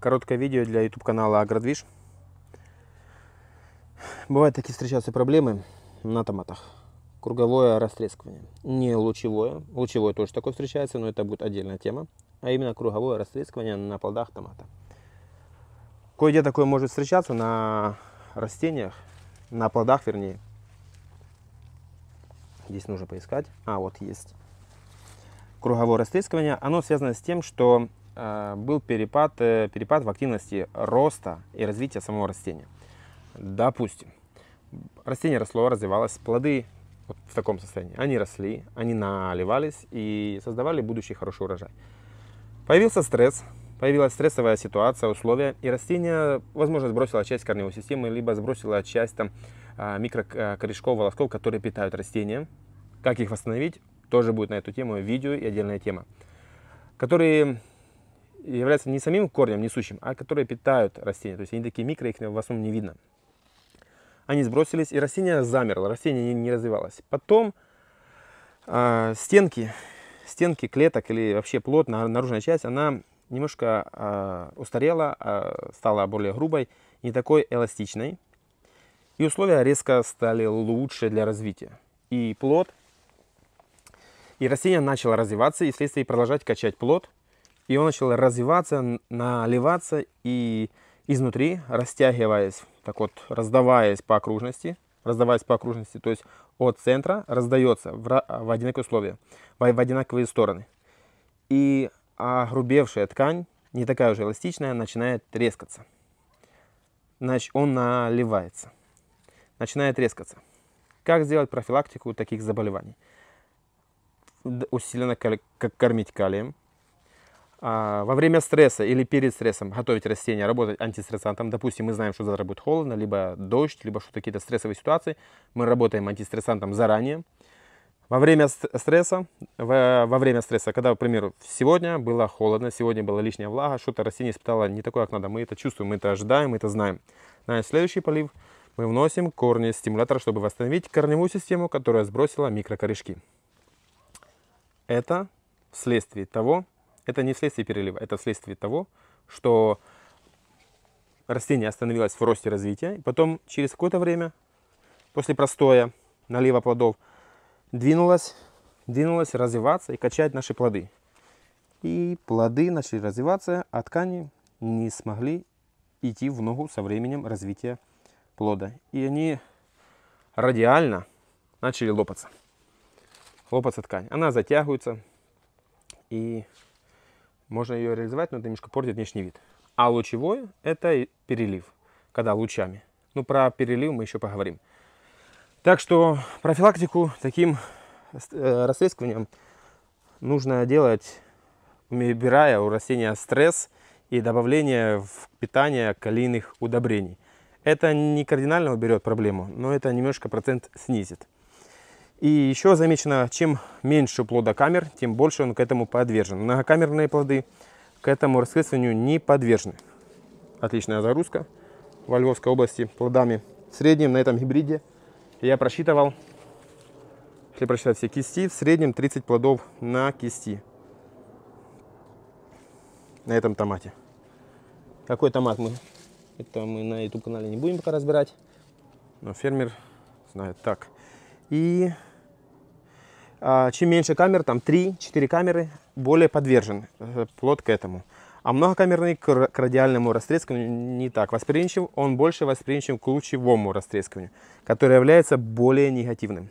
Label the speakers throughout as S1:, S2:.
S1: Короткое видео для YouTube канала Агродвиж. Бывают такие встречаются проблемы на томатах. Круговое растрескивание. Не лучевое. Лучевое тоже такое встречается, но это будет отдельная тема. А именно круговое растрескивание на плодах томата. Кое-где такое может встречаться на растениях, на плодах вернее. Здесь нужно поискать. А, вот есть. Круговое растрескивание. Оно связано с тем, что Э, был перепад, э, перепад в активности роста и развития самого растения. Допустим, растение росло, развивалось, плоды вот в таком состоянии, они росли, они наливались и создавали будущий хороший урожай. Появился стресс, появилась стрессовая ситуация, условия, и растение, возможно, сбросило часть корневой системы, либо сбросило часть там, а, микрокорешков, а, волосков, которые питают растения. Как их восстановить, тоже будет на эту тему видео и отдельная тема. Которые являются не самим корнем несущим, а которые питают растения. То есть они такие микро, их в основном не видно. Они сбросились, и растение замерло, растение не, не развивалось. Потом э, стенки, стенки клеток или вообще плод, наружная часть, она немножко э, устарела, э, стала более грубой, не такой эластичной. И условия резко стали лучше для развития. И плод, и растение начало развиваться, и вследствие продолжать качать плод – и он начал развиваться, наливаться и изнутри, растягиваясь, так вот, раздаваясь по окружности, раздаваясь по окружности, то есть от центра раздается в, в одинаковые условия, в, в одинаковые стороны. И огрубевшая ткань, не такая уже эластичная, начинает трескаться. Значит, он наливается, начинает трескаться. Как сделать профилактику таких заболеваний? Усиленно кормить калием, а, во время стресса или перед стрессом готовить растения, работать антистрессантом. Допустим, мы знаем, что завтра будет холодно, либо дождь, либо что-то какие-то стрессовые ситуации. Мы работаем антистрессантом заранее. Во время стресса, во, во время стресса, когда, например, сегодня было холодно, сегодня была лишняя влага, что-то растение испытало не такое, как надо, мы это чувствуем, мы это ожидаем, мы это знаем. На следующий полив мы вносим корни стимулятора, чтобы восстановить корневую систему, которая сбросила микрокорешки. Это вследствие того, это не вследствие перелива, это вследствие того, что растение остановилось в росте развития, и потом через какое-то время, после простоя налива плодов, двинулось, двинулось развиваться и качать наши плоды. И плоды начали развиваться, а ткани не смогли идти в ногу со временем развития плода. И они радиально начали лопаться. Лопаться ткань. Она затягивается и можно ее реализовать, но это немножко портит внешний вид. А лучевой – это перелив, когда лучами. Ну, про перелив мы еще поговорим. Так что профилактику таким э, растрескиванием нужно делать, выбирая у растения стресс и добавление в питание калийных удобрений. Это не кардинально уберет проблему, но это немножко процент снизит. И еще замечено, чем меньше плода камер, тем больше он к этому подвержен. Многокамерные плоды к этому расследованию не подвержены. Отличная загрузка во Львовской области плодами. В среднем на этом гибриде я просчитывал, если просчитать все кисти, в среднем 30 плодов на кисти. На этом томате. Какой томат мы? Это мы на YouTube канале не будем пока разбирать. Но фермер знает. Так. И а, чем меньше камер, там 3-4 камеры, более подвержен э, плод к этому. А многокамерный к радиальному растрескиванию не так восприимчив, он больше восприимчив к лучевому растрескиванию, которое является более негативным.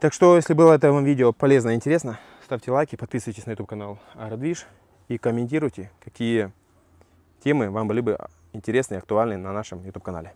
S1: Так что, если было это вам видео полезно и интересно, ставьте лайки, подписывайтесь на YouTube канал Аэродвиж и комментируйте, какие темы вам были бы интересны и актуальны на нашем YouTube канале.